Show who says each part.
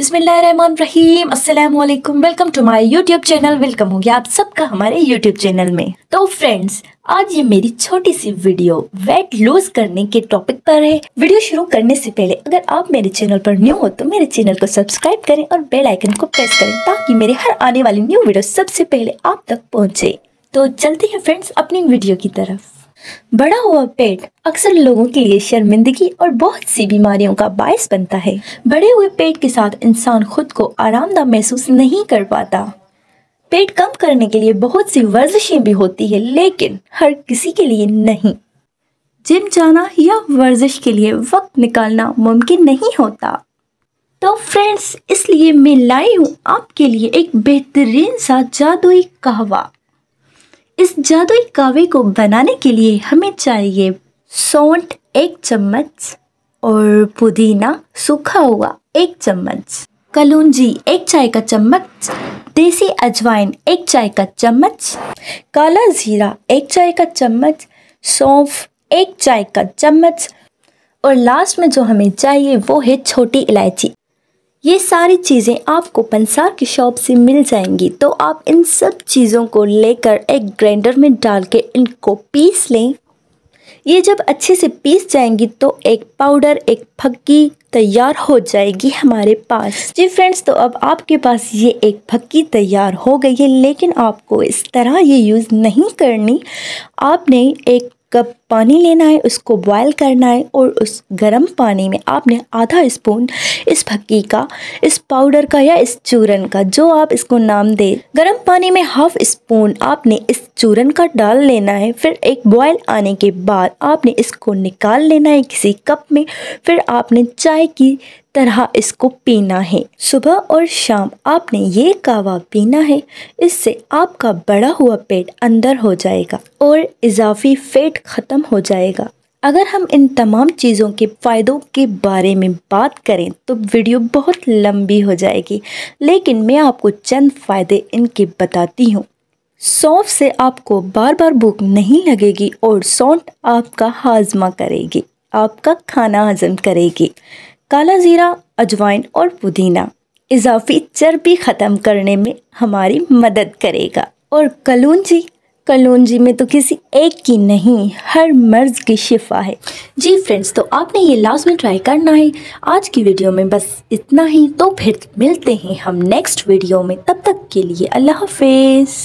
Speaker 1: बिस्मिल्लाहिर्रहमानिर्रहीम अस्सलाम वालेकुम welcome to my YouTube channel welcome हो गया आप सबका हमारे यूट्यूब चैनल में तो फ्रेंड्स आज ये मेरी छोटी सी वीडियो वेट लूज करने के टॉपिक पर है वीडियो शुरू करने से पहले अगर आप मेरे चैनल पर न्यू हो तो मेरे चैनल को सब्सक्राइब करें और बेल आइकन को प्रेस करें ताकि मेरे हर आने वाली न्यू वीडियो सबसे पहले आप तक पहुँचे तो चलते हैं फ्रेंड्स अपनी वीडियो की तरफ बड़ा हुआ पेट अक्सर लोगों के लिए शर्मिंदगी और बहुत सी बीमारियों का बायस बनता है बड़े हुए पेट के साथ इंसान खुद को आरामदा महसूस नहीं कर पाता पेट कम करने के लिए बहुत सी वर्जिशें भी होती है लेकिन हर किसी के लिए नहीं जिम जाना या वर्जिश के लिए वक्त निकालना मुमकिन नहीं होता तो फ्रेंड्स इसलिए मैं लाई हूँ आपके लिए एक बेहतरीन सा जादुई कहवा इस जादुई कावे को बनाने के लिए हमें चाहिए सौंठ एक चम्मच और पुदीना सूखा हुआ एक चम्मच कलूंजी एक चाय का चम्मच देसी अजवाइन एक चाय का चम्मच काला जीरा एक चाय का चम्मच सौंफ एक चाय का चम्मच और लास्ट में जो हमें चाहिए वो है छोटी इलायची ये सारी चीज़ें आपको पंसार की शॉप से मिल जाएंगी तो आप इन सब चीज़ों को लेकर एक ग्राइंडर में डाल के इनको पीस लें ये जब अच्छे से पीस जाएंगी तो एक पाउडर एक फक्की तैयार हो जाएगी हमारे पास जी फ्रेंड्स तो अब आपके पास ये एक फक्की तैयार हो गई है लेकिन आपको इस तरह ये यूज़ नहीं करनी आपने एक कप पानी लेना है उसको बॉयल करना है और उस गर्म पानी में आपने आधा स्पून इस भक्की का इस पाउडर का या इस चूरन का जो आप इसको नाम दे गर्म पानी में हाफ स्पून आपने इस चूरन का डाल लेना है फिर एक बॉयल आने के बाद आपने इसको निकाल लेना है किसी कप में फिर आपने चाय की तरह इसको पीना है सुबह और शाम आपने ये कावा पीना है इससे आपका बड़ा हुआ पेट अंदर हो जाएगा और इजाफी फेट ख़त्म हो जाएगा अगर हम इन तमाम चीज़ों के फ़ायदों के बारे में बात करें तो वीडियो बहुत लंबी हो जाएगी लेकिन मैं आपको चंद फ़ायदे इनके बताती हूँ सौंफ से आपको बार बार भूख नहीं लगेगी और सौंठ आपका हाजमा करेगी आपका खाना हजम करेगी काला ज़ीरा अजवाइन और पुदीना इजाफी चर्बी ख़त्म करने में हमारी मदद करेगा और कलूंजी कलूंजी में तो किसी एक की नहीं हर मर्ज की शिफा है जी फ्रेंड्स तो आपने ये लास्ट में ट्राई करना है आज की वीडियो में बस इतना ही तो फिर मिलते हैं हम नेक्स्ट वीडियो में तब तक के लिए अल्लाह हाफिज़